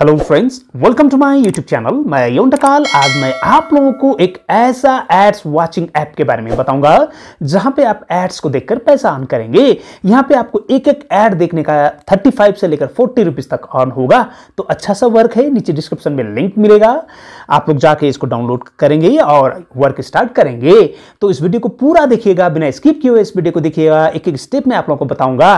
hello friends welcome to my YouTube channel मैं यौन टकाल आज मैं आप लोगों को एक ऐसा एड्स वाचिंग ऐप के बारे में बताऊंगा जहां पे आप एड्स को देखकर पैसा अर्न करेंगे यहां पे आपको एक एक ऐड देखने का 35 से लेकर 40 रुपीस तक अर्न होगा तो अच्छा सा वर्क है नीचे डिस्क्रिप्शन में लिंक मिलेगा आप लोग जाके इसको डाउनलोड करेंगे और वर्क स्टार्ट करेंगे तो इस वीडियो को पूरा देखिएगा बिना स्किप किए हुए इस वीडियो को देखिएगा एक एक स्टेप में आप लोगों को बताऊंगा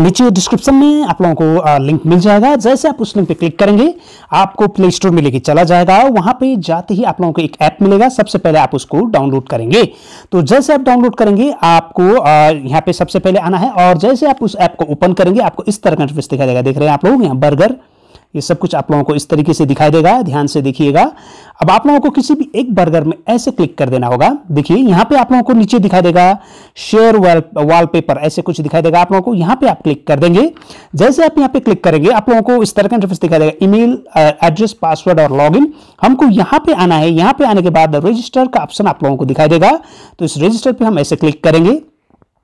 नीचे डिस्क्रिप्शन में आप लोगों को लिंक मिल जाएगा जैसे आप उस लिंक पे क्लिक करेंगे आपको प्ले स्टोर में लेके चला जाएगा वहां पे जाते ही आप लोगों को एक ऐप मिलेगा सबसे पहले आप उसको डाउनलोड करेंगे तो जैसे आप डाउनलोड करेंगे आपको यहां यहाँ पे सबसे पहले आना है और जैसे आप उस ऐप को ओपन करेंगे आपको इस तरह का इंटरफेस दिखाई देगा देख रहे हैं आप लोग यहाँ बर्गर ये सब कुछ आप लोगों को इस तरीके से दिखाई देगा ध्यान से देखिएगा अब आप लोगों को किसी भी एक बर्गर में ऐसे क्लिक कर देना होगा देखिए यहाँ पे आप लोगों को नीचे दिखाई देगा शेयर वाल वॉलपेपर ऐसे कुछ दिखाई देगा आप लोगों को यहाँ पे आप क्लिक कर देंगे जैसे आप यहाँ पे क्लिक करेंगे आप लोगों को इस तरह का इंटरफेस दिखाई देगा ईमेल एड्रेस पासवर्ड और लॉग हमको यहाँ पे आना है यहाँ पे आने के बाद रजिस्टर का ऑप्शन आप लोगों को दिखाई देगा तो इस रजिस्टर पर हम ऐसे क्लिक करेंगे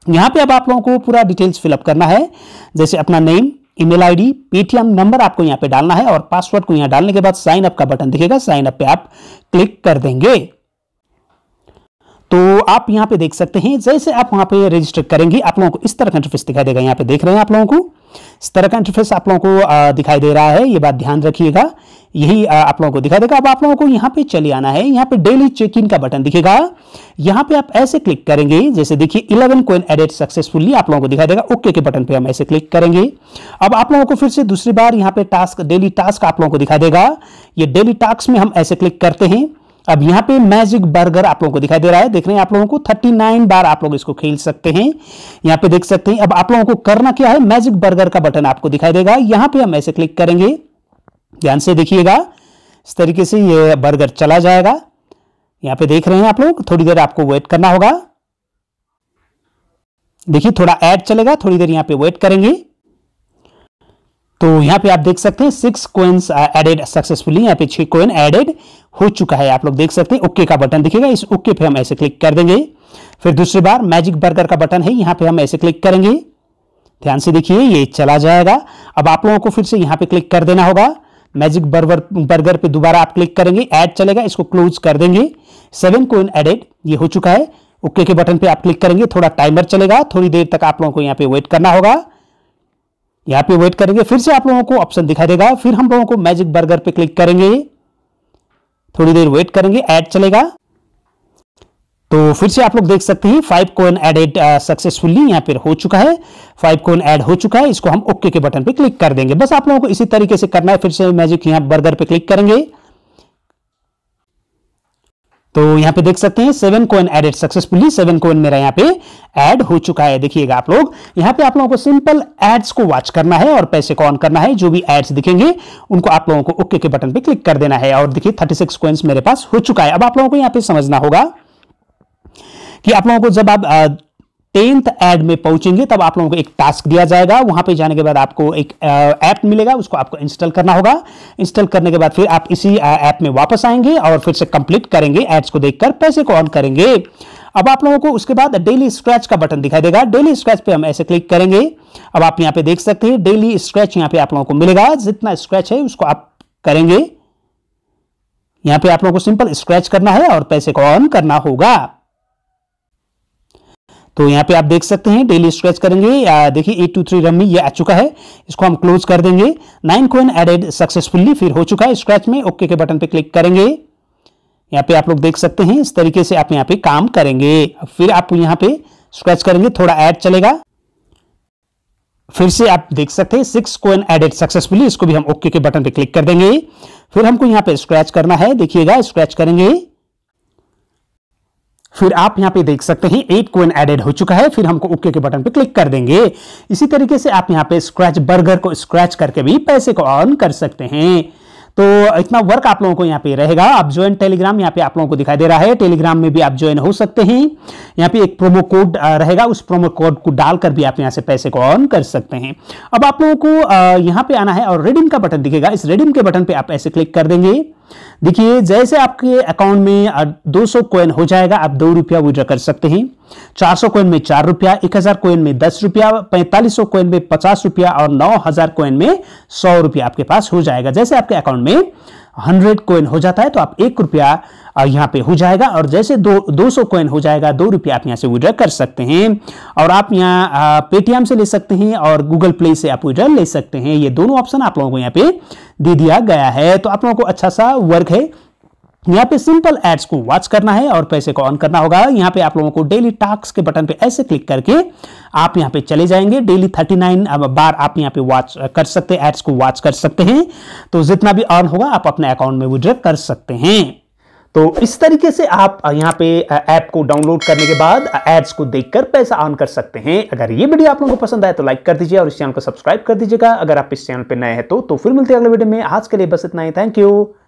यहाँ पे अब आप लोगों को पूरा डिटेल्स फिलअप करना है जैसे अपना name email ID Paytm number आपको यहां पे डालना है और पासवर्ड को यहां डालने के बाद साइन अप का बटन दिखेगा साइन अप पे आप क्लिक कर देंगे तो आप यहां पे देख सकते हैं जैसे आप वहां पे रजिस्टर करेंगे आप लोगों को इस तरह का इंटरफेस दिखाई देगा यहां पे देख रहे हैं आप लोगों को इस तरह का इंटरफेस आप लोगों को दिखाई दे रहा है ये बात ध्यान रखिएगा यही आप लोगों को दिखाई देगा अब आप लोगों को यहाँ पे चले आना है यहाँ पे डेली चेक इन का बटन दिखेगा यहाँ पे आप ऐसे क्लिक करेंगे जैसे देखिए 11 कोइन एडिट सक्सेसफुली आप लोगों को दिखाई देगा ओके के बटन पे हम ऐसे क्लिक करेंगे अब आप लोगों को फिर से दूसरी बार यहाँ पे टास्क डेली टास्क आप लोगों को दिखा देगा ये डेली टास्क में हम ऐसे क्लिक करते हैं अब यहाँ पे मैजिक बर्गर आप लोगों को दिखाई दे रहा है देख रहे हैं आप लोगों को 39 बार आप लोग इसको खेल सकते हैं यहाँ पे देख सकते हैं अब आप लोगों को करना क्या है मैजिक बर्गर का बटन आपको दिखाई देगा यहाँ पे हम ऐसे क्लिक करेंगे ध्यान से देखिएगा इस तरीके से ये बर्गर चला जाएगा यहाँ पे देख रहे हैं आप लोग थोड़ी देर आपको वेट करना होगा देखिए थोड़ा एड चलेगा थोड़ी देर यहाँ पे वेट करेंगे तो यहाँ पे आप देख सकते हैं सिक्स कोइंस एडेड सक्सेसफुली यहाँ पे छह क्वेन एडेड हो चुका है आप लोग देख सकते हैं ओके का बटन दिखेगा इस ओके पे हम ऐसे क्लिक कर देंगे फिर दूसरी बार मैजिक बर्गर का बटन है यहाँ पे हम ऐसे क्लिक करेंगे ध्यान से देखिए ये चला जाएगा अब आप लोगों को फिर से यहाँ पे क्लिक कर देना होगा मैजिक बर्गर बर्गर पे दोबारा आप क्लिक करेंगे ऐड चलेगा इसको क्लोज कर देंगे सेवन कोइन एडेड ये हो चुका है ओके के बटन पे आप क्लिक करेंगे थोड़ा टाइमर चलेगा थोड़ी देर तक आप लोगों को यहाँ पे वेट करना होगा यहां पे वेट करेंगे फिर से आप लोगों को ऑप्शन दिखाई देगा फिर हम लोगों को मैजिक बर्गर पे क्लिक करेंगे थोड़ी देर वेट करेंगे ऐड चलेगा तो फिर से आप लोग देख सकते हैं फाइव कोइन एडेड सक्सेसफुली यहां पर हो चुका है फाइव कोइन ऐड हो चुका है इसको हम ओके के बटन पे क्लिक कर देंगे बस आप लोगों को इसी तरीके से करना है फिर से मैजिक यहां बर्गर पे क्लिक करेंगे तो यहाँ पे देख सकते हैं seven coin added successfully seven coin मेरा यहाँ पे ऐड हो चुका है देखिएगा आप लोग यहाँ पे आप लोगों को सिंपल एड्स को वॉच करना है और पैसे को ऑन करना है जो भी एड्स दिखेंगे उनको आप लोगों को ओके के बटन पे क्लिक कर देना है और देखिए थर्टी सिक्स कोइंस मेरे पास हो चुका है अब आप लोगों को यहाँ पे समझना होगा कि आप लोगों को जब आप टेंथ एड में पहुंचेंगे तब आप लोगों को एक टास्क दिया जाएगा वहां पे जाने के बाद आपको एक ऐप मिलेगा उसको आपको इंस्टॉल करना होगा इंस्टॉल करने के बाद फिर आप इसी ऐप में वापस आएंगे और फिर से कंप्लीट करेंगे एड्स को देखकर पैसे को ऑन करेंगे अब आप लोगों को उसके बाद डेली स्क्रैच का बटन दिखाई देगा डेली स्क्रैच पे हम ऐसे क्लिक करेंगे अब आप यहाँ पे देख सकते हैं डेली स्क्रैच यहाँ पे आप लोगों को मिलेगा जितना स्क्रैच है उसको आप करेंगे यहाँ पे आप लोगों को सिंपल स्क्रैच करना है और पैसे को ऑन करना होगा तो यहाँ पे आप देख सकते हैं डेली स्क्रेच करेंगे देखिए एट टू थ्री रमी ये आ चुका है इसको हम क्लोज कर देंगे नाइन कोइन एडेड सक्सेसफुली फिर हो चुका है स्क्रेच में ओके के बटन पे क्लिक करेंगे यहाँ पे आप लोग देख सकते हैं इस तरीके से आप यहाँ पे काम करेंगे फिर आप यहाँ पे स्क्रैच करेंगे थोड़ा ऐड चलेगा फिर से आप देख सकते हैं सिक्स कोइन एडेड सक्सेसफुली इसको भी हम ओके के बटन पे क्लिक कर देंगे फिर हमको यहाँ पे स्क्रैच करना है देखिएगा स्क्रैच करेंगे फिर आप यहां पे देख सकते हैं एट कोइन एडेड हो चुका है फिर हमको ओके के बटन पे क्लिक कर देंगे इसी तरीके से आप यहां पे स्क्रैच बर्गर को स्क्रैच करके भी पैसे को अर्न कर सकते हैं तो इतना वर्क आप लोगों को यहाँ पे रहेगा आप ज्वाइन टेलीग्राम यहाँ पे आप लोगों को दिखाई दे रहा है टेलीग्राम में भी आप ज्वाइन हो सकते हैं यहाँ पे एक प्रोमो कोड रहेगा उस प्रोमो कोड को डालकर भी आप यहाँ से पैसे को ऑन कर सकते हैं अब आप लोगों को यहाँ पे आना है और रेडिंग का बटन दिखेगा इस रेडिंग के बटन पे आप ऐसे क्लिक कर देंगे देखिए जैसे आपके अकाउंट में 200 कोइन हो जाएगा आप दो रुपया विड्रॉ कर सकते हैं 400 कोइन में चार रुपया एक हजार कोइन में दस रुपया पैंतालीस सौ कोइन में पचास रुपया और नौ हजार कोइन में सौ रुपया आपके पास हो जाएगा जैसे आपके अकाउंट में हंड्रेड कोइन हो जाता है तो आप एक रुपया यहाँ पे हो जाएगा और जैसे दो दो सौ कोइन हो जाएगा दो रुपया आप यहाँ से विड्रॉ कर सकते हैं और आप यहाँ पेटीएम से ले सकते हैं और गूगल प्ले से आप विड्रॉ ले सकते हैं ये दोनों ऑप्शन आप लोगों को यहाँ पे दे दिया गया है तो आप लोगों को अच्छा सा वर्क है यहाँ पे सिंपल एड्स को वॉच करना है और पैसे को ऑन करना होगा यहाँ पे आप लोगों को डेली टास्क के बटन पे ऐसे क्लिक करके आप यहाँ पे चले जाएंगे डेली 39 बार आप यहाँ पे वॉच कर सकते हैं एड्स को वॉच कर सकते हैं तो जितना भी अर्न होगा आप अपने अकाउंट में विड्रॉ कर सकते हैं तो इस तरीके से आप यहाँ पे ऐप को डाउनलोड करने के बाद एड्स को देखकर पैसा ऑन कर सकते हैं अगर ये वीडियो आप लोगों को पसंद आए तो लाइक कर दीजिए और इस चैनल को सब्सक्राइब कर दीजिएगा अगर आप इस चैनल पे नए हैं तो, तो फिर मिलते हैं अगले वीडियो में आज के लिए बस इतना ही थैंक यू